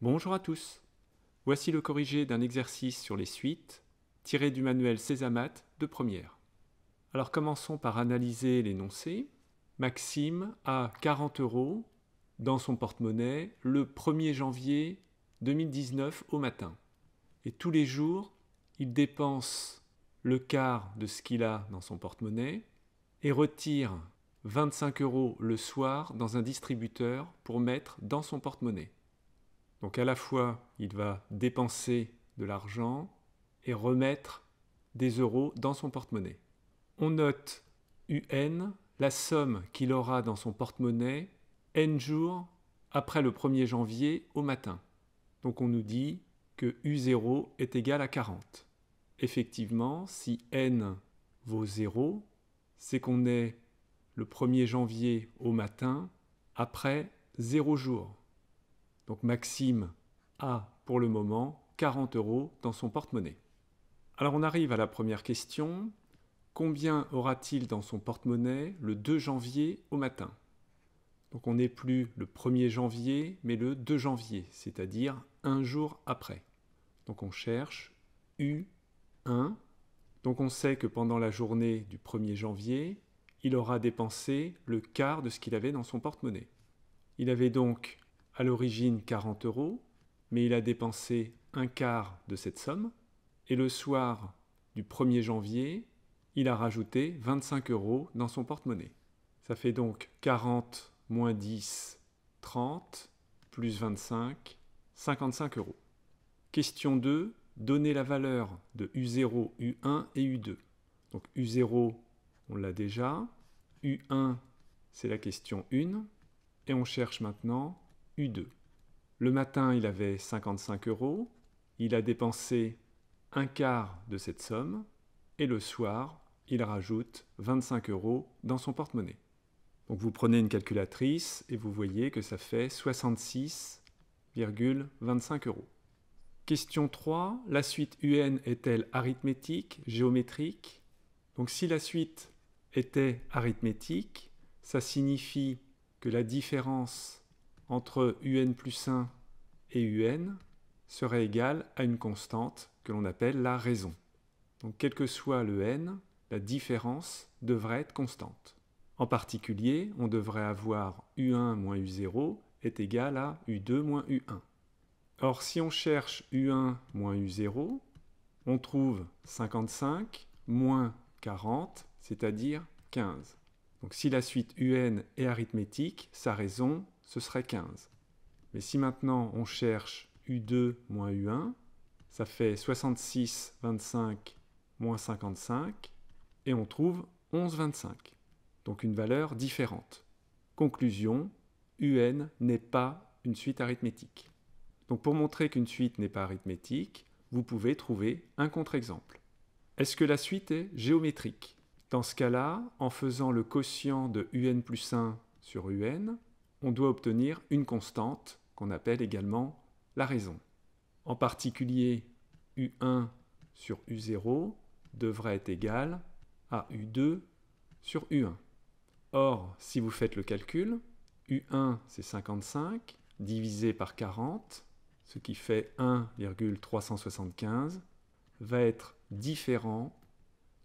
Bonjour à tous. Voici le corrigé d'un exercice sur les suites tiré du manuel Césamat de première. Alors commençons par analyser l'énoncé. Maxime a 40 euros dans son porte-monnaie le 1er janvier 2019 au matin. Et tous les jours, il dépense le quart de ce qu'il a dans son porte-monnaie et retire 25 euros le soir dans un distributeur pour mettre dans son porte-monnaie. Donc à la fois, il va dépenser de l'argent et remettre des euros dans son porte-monnaie. On note UN, la somme qu'il aura dans son porte-monnaie, N jours après le 1er janvier au matin. Donc on nous dit que U0 est égal à 40. Effectivement, si N vaut 0, c'est qu'on est le 1er janvier au matin après 0 jours. Donc Maxime a pour le moment 40 euros dans son porte-monnaie. Alors on arrive à la première question. Combien aura-t-il dans son porte-monnaie le 2 janvier au matin Donc on n'est plus le 1er janvier, mais le 2 janvier, c'est-à-dire un jour après. Donc on cherche U1. Donc on sait que pendant la journée du 1er janvier, il aura dépensé le quart de ce qu'il avait dans son porte-monnaie. Il avait donc à l'origine 40 euros, mais il a dépensé un quart de cette somme, et le soir du 1er janvier, il a rajouté 25 euros dans son porte-monnaie. Ça fait donc 40 moins 10, 30, plus 25, 55 euros. Question 2, donner la valeur de U0, U1 et U2. Donc U0, on l'a déjà. U1, c'est la question 1. Et on cherche maintenant 2 Le matin, il avait 55 euros, il a dépensé un quart de cette somme, et le soir, il rajoute 25 euros dans son porte-monnaie. Donc vous prenez une calculatrice et vous voyez que ça fait 66,25 euros. Question 3, la suite UN est-elle arithmétique, géométrique Donc si la suite était arithmétique, ça signifie que la différence entre un plus 1 et un serait égal à une constante que l'on appelle la raison. Donc quel que soit le n, la différence devrait être constante. En particulier, on devrait avoir u1 moins u0 est égal à u2 moins u1. Or, si on cherche u1 moins u0, on trouve 55 moins 40, c'est-à-dire 15. Donc si la suite un est arithmétique, sa raison ce serait 15. Mais si maintenant on cherche U2 moins U1, ça fait 66, 25 moins 55, et on trouve 1125. Donc une valeur différente. Conclusion, UN n'est pas une suite arithmétique. Donc pour montrer qu'une suite n'est pas arithmétique, vous pouvez trouver un contre-exemple. Est-ce que la suite est géométrique Dans ce cas-là, en faisant le quotient de UN plus 1 sur UN, on doit obtenir une constante qu'on appelle également la raison. En particulier, U1 sur U0 devrait être égal à U2 sur U1. Or, si vous faites le calcul, U1 c'est 55 divisé par 40, ce qui fait 1,375, va être différent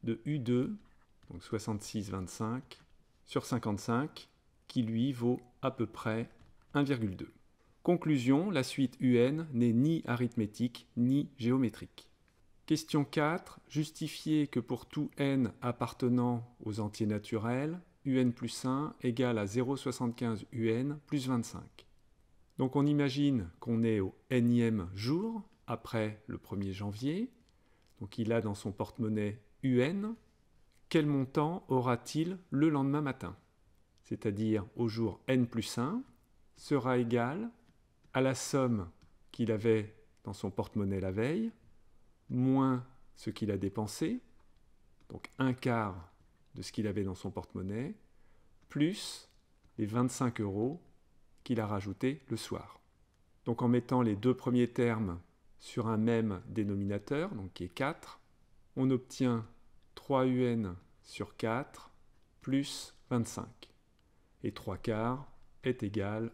de U2, donc 66,25 sur 55, qui lui vaut à peu près 1,2. Conclusion, la suite UN n'est ni arithmétique ni géométrique. Question 4. Justifier que pour tout n appartenant aux entiers naturels, un plus 1 égale à 0,75 un plus 25. Donc on imagine qu'on est au nème jour après le 1er janvier. Donc il a dans son porte-monnaie un. Quel montant aura-t-il le lendemain matin c'est-à-dire au jour n plus 1, sera égal à la somme qu'il avait dans son porte-monnaie la veille, moins ce qu'il a dépensé, donc un quart de ce qu'il avait dans son porte-monnaie, plus les 25 euros qu'il a rajoutés le soir. Donc en mettant les deux premiers termes sur un même dénominateur, donc qui est 4, on obtient 3un sur 4 plus 25 et 3 quarts est égal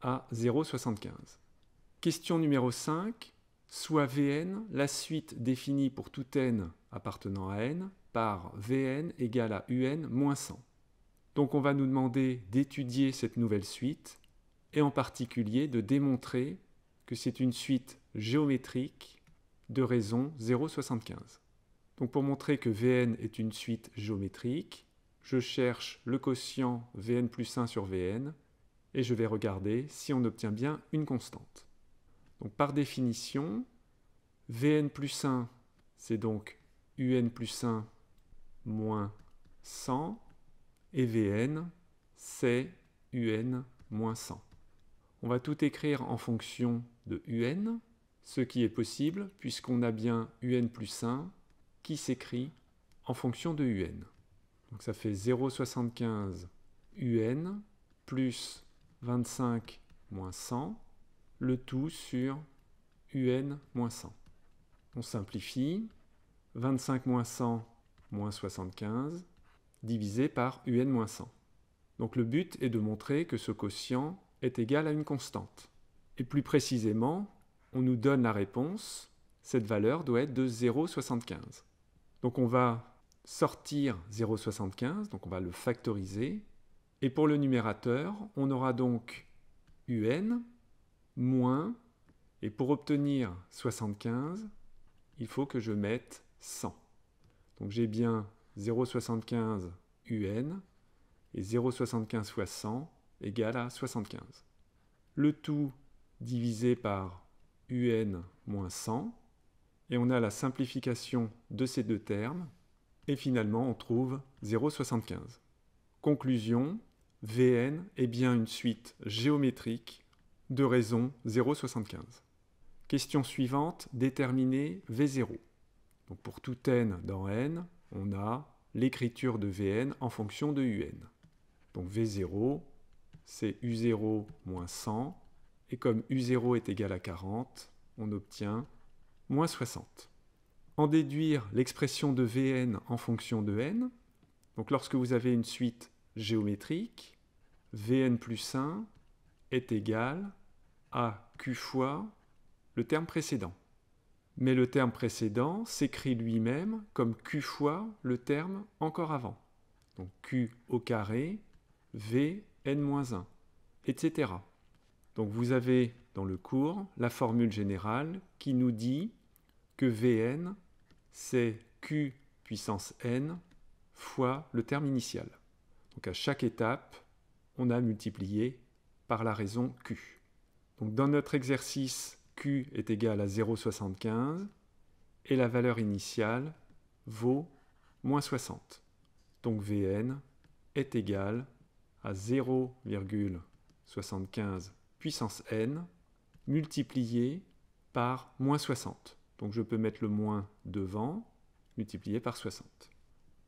à 0,75. Question numéro 5. Soit Vn la suite définie pour tout n appartenant à n par Vn égale à Un moins 100. Donc on va nous demander d'étudier cette nouvelle suite et en particulier de démontrer que c'est une suite géométrique de raison 0,75. Donc pour montrer que Vn est une suite géométrique, je cherche le quotient Vn plus 1 sur Vn, et je vais regarder si on obtient bien une constante. Donc par définition, Vn plus 1, c'est donc Un plus 1 moins 100, et Vn, c'est Un moins 100. On va tout écrire en fonction de Un, ce qui est possible puisqu'on a bien Un plus 1 qui s'écrit en fonction de Un. Donc ça fait 0,75 UN plus 25 moins 100, le tout sur UN moins 100. On simplifie. 25 moins 100 moins 75 divisé par UN moins 100. Donc le but est de montrer que ce quotient est égal à une constante. Et plus précisément, on nous donne la réponse, cette valeur doit être de 0,75. Donc on va sortir 0,75, donc on va le factoriser. Et pour le numérateur, on aura donc un moins, et pour obtenir 75, il faut que je mette 100. Donc j'ai bien 0,75 un, et 0,75 fois 100 égale à 75. Le tout divisé par un moins 100, et on a la simplification de ces deux termes, et finalement, on trouve 0,75. Conclusion, Vn est bien une suite géométrique de raison 0,75. Question suivante, déterminer V0. pour tout n dans n, on a l'écriture de Vn en fonction de Un. Donc V0, c'est U0 moins 100, et comme U0 est égal à 40, on obtient moins 60 en déduire l'expression de Vn en fonction de n. Donc lorsque vous avez une suite géométrique, Vn plus 1 est égal à q fois le terme précédent. Mais le terme précédent s'écrit lui-même comme q fois le terme encore avant. Donc q au carré, Vn moins 1 etc. Donc vous avez dans le cours la formule générale qui nous dit que Vn c'est Q puissance N fois le terme initial. Donc à chaque étape, on a multiplié par la raison Q. Donc dans notre exercice, Q est égal à 0,75 et la valeur initiale vaut moins 60. Donc Vn est égal à 0,75 puissance n multiplié par moins 60. Donc je peux mettre le moins devant, multiplié par 60.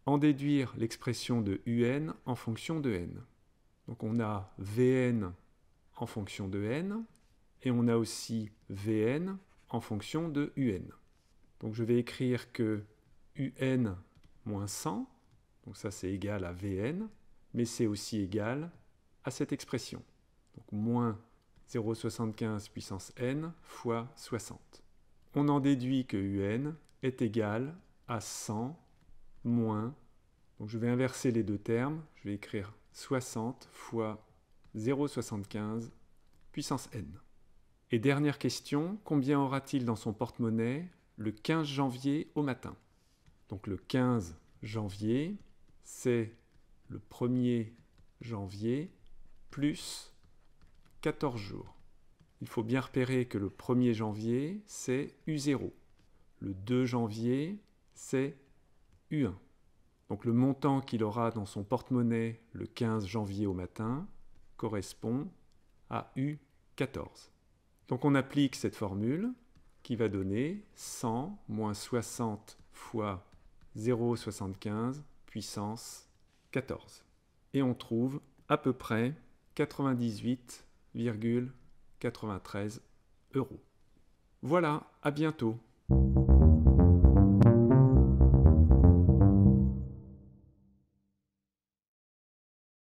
En déduire l'expression de un en fonction de n. Donc on a vn en fonction de n, et on a aussi vn en fonction de un. Donc je vais écrire que un moins 100, donc ça c'est égal à vn, mais c'est aussi égal à cette expression. Donc moins 0,75 puissance n fois 60 on en déduit que un est égal à 100 moins, donc je vais inverser les deux termes, je vais écrire 60 fois 0,75 puissance n. Et dernière question, combien aura-t-il dans son porte-monnaie le 15 janvier au matin Donc le 15 janvier, c'est le 1er janvier plus 14 jours il faut bien repérer que le 1er janvier, c'est U0. Le 2 janvier, c'est U1. Donc le montant qu'il aura dans son porte-monnaie le 15 janvier au matin correspond à U14. Donc on applique cette formule qui va donner 100 moins 60 fois 0,75 puissance 14. Et on trouve à peu près 98, 93 euros. Voilà, à bientôt.